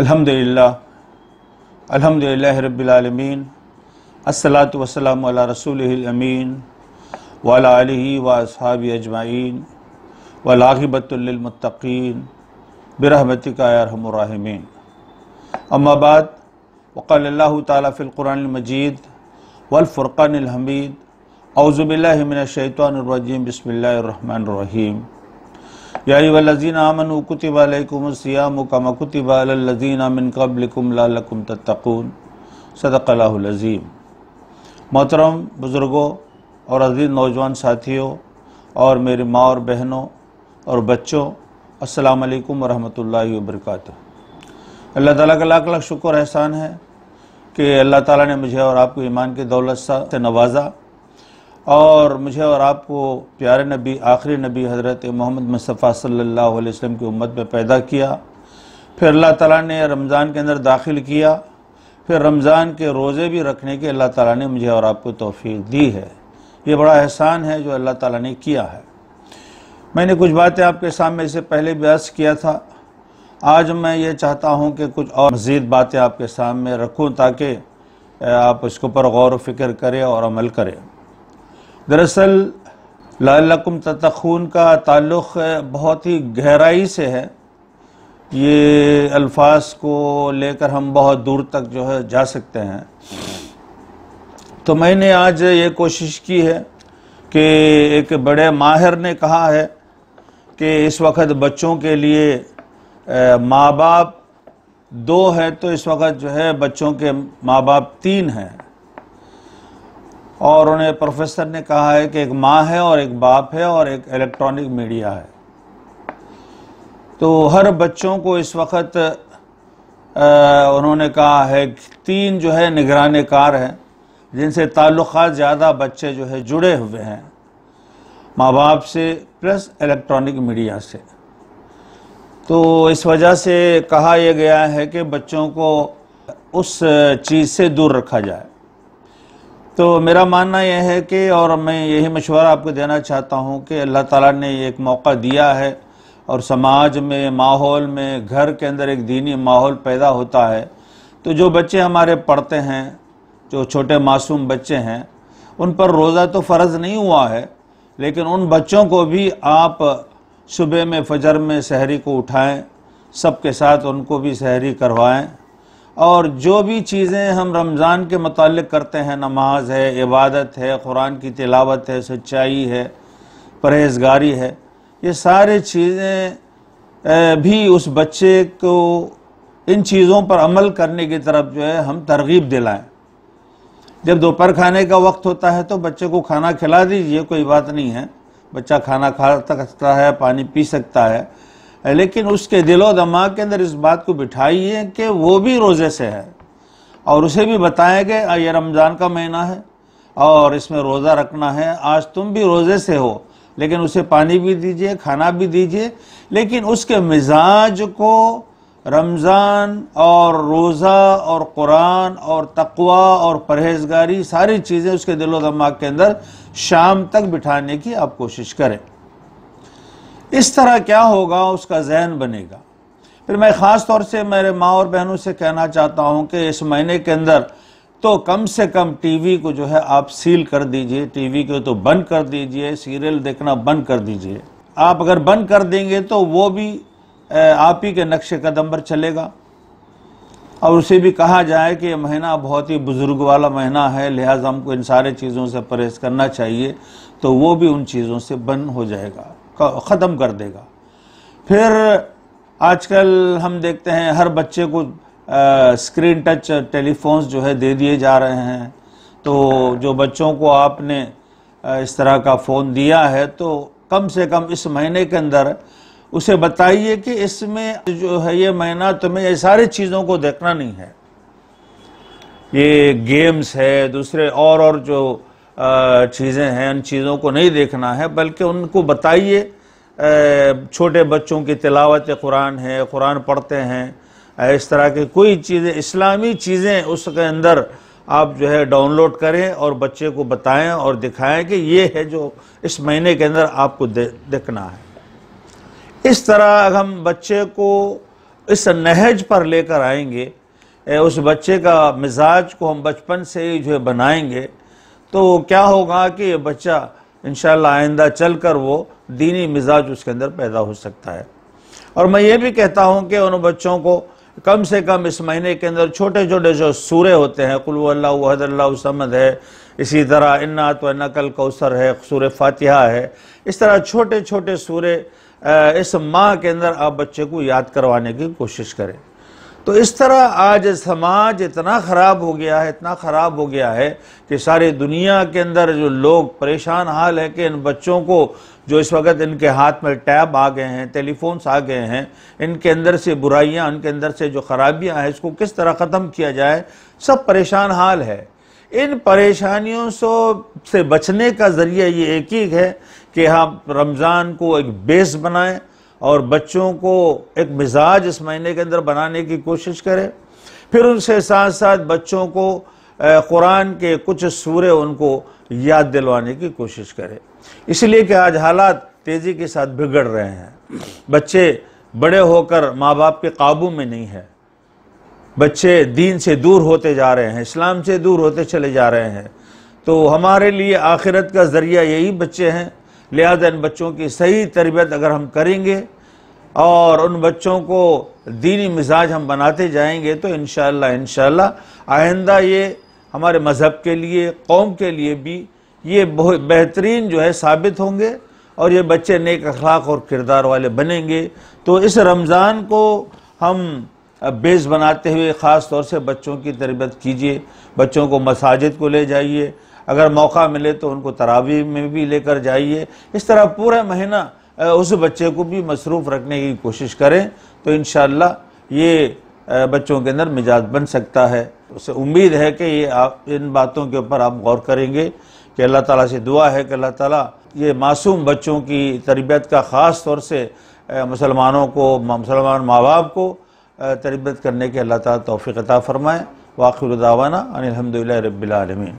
अल्हम्दुलिल्लाह अल्हम्दुलिल्लाह रब्बिलालमीन अस्सलातु वसलाम अला रसूलिल अमीन वाला अलही व असहाबी अजमाइन वलाहिबतुलमतकीन बरहमतिकायरहमरहमीन अम्माबाद वक़ल्ला ताफ़िलकुरानमजीद वलफ़ुरक़ानहमीद अवज़बिल्लिमिनशैतरजीम बसमीम याजीन आमन सदक़लाज़ीम मोहतरम बुज़ुर्गों और अजीज़ नौजवान साथियों और मेरी माँ और बहनों और बच्चों अस्सलाम वालेकुम रहमतुल्लाहि व बरकातहू अल्लाह ताला का लाख लाख शुक्र एहसान है कि अल्लाह ताला ने मुझे और आपको ईमान की दौलत से नवाजा और मुझे और आपको प्यारे नबी आखिरी नबी हज़रत मोहम्मद मुस्तफ़ा सल्लल्लाहु अलैहि वसल्लम की उम्मत में पैदा किया फिर अल्लाह ताला ने रमज़ान के अंदर दाखिल किया फिर रमज़ान के रोज़े भी रखने के अल्लाह ताला ने मुझे और आपको तोफ़ी दी है ये बड़ा एहसान है जो अल्लाह ताला ने किया है मैंने कुछ बातें आपके सामने इससे पहले ब्यास किया था आज मैं ये चाहता हूँ कि कुछ और मज़ीद बातें आपके सामने रखूँ ताकि आप इसके ऊपर गौर व फिक्र करें और अमल करें दरअसल लाकुम ततखून का ताल्लुक़ बहुत ही गहराई से है ये अल्फाज को लेकर हम बहुत दूर तक जो है जा सकते हैं तो मैंने आज ये कोशिश की है कि एक बड़े माहिर ने कहा है कि इस वक्त बच्चों के लिए माँ बाप दो है तो इस वक्त जो है बच्चों के माँ बाप तीन हैं और उन्हें प्रोफेसर ने कहा है कि एक माँ है और एक बाप है और एक इलेक्ट्रॉनिक मीडिया है तो हर बच्चों को इस वक्त उन्होंने कहा है तीन जो है निगरान कार हैं जिनसे ताल्लुक़ ज़्यादा बच्चे जो है जुड़े हुए हैं माँ बाप से प्लस इलेक्ट्रॉनिक मीडिया से तो इस वजह से कहा यह गया है कि बच्चों को उस चीज़ से दूर रखा जाए तो मेरा मानना यह है कि और मैं यही मशवरा आपको देना चाहता हूँ कि अल्लाह ताला ने एक मौका दिया है और समाज में माहौल में घर के अंदर एक दीनी माहौल पैदा होता है तो जो बच्चे हमारे पढ़ते हैं जो छोटे मासूम बच्चे हैं उन पर रोज़ा तो फ़र्ज़ नहीं हुआ है लेकिन उन बच्चों को भी आप सुबह में फजर में शहरी को उठाएं सबके साथ उनको भी शहरी करवाएं और जो भी चीज़ें हम रमज़ान के मतलब करते हैं नमाज है इबादत है कुरान की तिलावत है सच्चाई है परहेजगारी है ये सारे चीज़ें भी उस बच्चे को इन चीज़ों पर अमल करने की तरफ जो है हम तरगीब दिलाएं जब दोपहर खाने का वक्त होता है तो बच्चे को खाना खिला दीजिए कोई बात नहीं है बच्चा खाना खा सकता है पानी पी सकता है लेकिन उसके दिलो दमाग के अंदर इस बात को बिठाइए कि वो भी रोज़े से है और उसे भी बताएं कि यह रमज़ान का महीना है और इसमें रोज़ा रखना है आज तुम भी रोज़े से हो लेकिन उसे पानी भी दीजिए खाना भी दीजिए लेकिन उसके मिजाज को रमज़ान और रोज़ा और कुरान और तकवा और परहेजगारी सारी चीज़ें उसके दिलो दमाग के अंदर शाम तक बिठाने की आप कोशिश करें इस तरह क्या होगा उसका जहन बनेगा फिर मैं ख़ास तौर से मेरे माँ और बहनों से कहना चाहता हूँ कि इस महीने के अंदर तो कम से कम टीवी को जो है आप सील कर दीजिए टीवी को तो बंद कर दीजिए सीरियल देखना बंद कर दीजिए आप अगर बंद कर देंगे तो वो भी आप ही के नक्शे कदम पर चलेगा और उसे भी कहा जाए कि यह महीना बहुत ही बुज़ुर्ग वाला महीना है लिहाजा हमको इन सारे चीज़ों से परहेज़ करना चाहिए तो वो भी उन चीज़ों से बंद हो जाएगा ख़त्म कर देगा फिर आजकल हम देखते हैं हर बच्चे को स्क्रीन टच टेलीफोन्स जो है दे दिए जा रहे हैं तो जो बच्चों को आपने इस तरह का फ़ोन दिया है तो कम से कम इस महीने के अंदर उसे बताइए कि इसमें जो है ये महीना तुम्हें ये सारी चीज़ों को देखना नहीं है ये गेम्स है दूसरे और और जो चीज़ें हैं उन चीज़ों को नहीं देखना है बल्कि उनको बताइए छोटे बच्चों की तिलावत कुरान है कुरान पढ़ते हैं इस तरह की कोई चीज़ें इस्लामी चीज़ें उसके अंदर आप जो है डाउनलोड करें और बच्चे को बताएं और दिखाएं कि ये है जो इस महीने के अंदर आपको दे, देखना है इस तरह हम बच्चे को इस नहज पर लेकर आएंगे उस बच्चे का मिजाज को हम बचपन से ही जो है बनाएंगे तो क्या होगा कि ये बच्चा इन आइंदा चल कर वो दीनी मिजाज उसके अंदर पैदा हो सकता है और मैं ये भी कहता हूँ कि उन बच्चों को कम से कम इस महीने के अंदर छोटे छोटे जो सूर्य होते हैं समद है इसी तरह इन्ना तो नकल कौसर है सूर फातिहा है इस तरह छोटे छोटे सूर्य इस माह के अंदर आप बच्चे को याद करवाने की कोशिश करें तो इस तरह आज समाज इतना ख़राब हो गया है इतना ख़राब हो गया है कि सारी दुनिया के अंदर जो लोग परेशान हाल है कि इन बच्चों को जो इस वक्त इनके हाथ में टैब आ गए हैं टेलीफोन्स आ गए हैं इनके अंदर से बुराइयां इनके अंदर से जो ख़राबियां हैं इसको किस तरह ख़त्म किया जाए सब परेशान हाल है इन परेशानियों से बचने का ज़रिया ये एक ही है कि हम रमज़ान को एक बेस बनाएं और बच्चों को एक मिजाज इस महीने के अंदर बनाने की कोशिश करें फिर उनसे साथ साथ बच्चों को कुरान के कुछ सूर्य उनको याद दिलवाने की कोशिश करें इसलिए कि आज हालात तेज़ी के साथ बिगड़ रहे हैं बच्चे बड़े होकर माँ बाप के काबू में नहीं है बच्चे दीन से दूर होते जा रहे हैं इस्लाम से दूर होते चले जा रहे हैं तो हमारे लिए आखिरत का ज़रिया यही बच्चे हैं लिहाजा इन बच्चों की सही तरबियत अगर हम करेंगे और उन बच्चों को दीनी मिजाज हम बनाते जाएंगे तो इन शाला आइंदा ये हमारे मज़हब के लिए कौम के लिए भी ये बहुत बेहतरीन जो है साबित होंगे और ये बच्चे नेक अखलाक और किरदार वाले बनेंगे तो इस रमज़ान को हम बेस बनाते हुए ख़ास तौर से बच्चों की तरबियत कीजिए बच्चों को मसाजिद को ले जाइए अगर मौका मिले तो उनको तरावी में भी लेकर जाइए इस तरह पूरा महीना उस बच्चे को भी मसरूफ़ रखने की कोशिश करें तो इन ये बच्चों के अंदर मिजाज बन सकता है उसे उम्मीद है कि ये आप इन बातों के ऊपर आप गौर करेंगे कि अल्लाह ताला से दुआ है कि अल्लाह ताला ये मासूम बच्चों की तरबियत का ख़ास तौर से मुसलमानों को मुसलमान माँ बाप को तरबियत करने के अल्लाह ताला तौफ़ी अता फ़रमाएँ वाखिर दावाना अनिलहमदिल्ला रबालमीन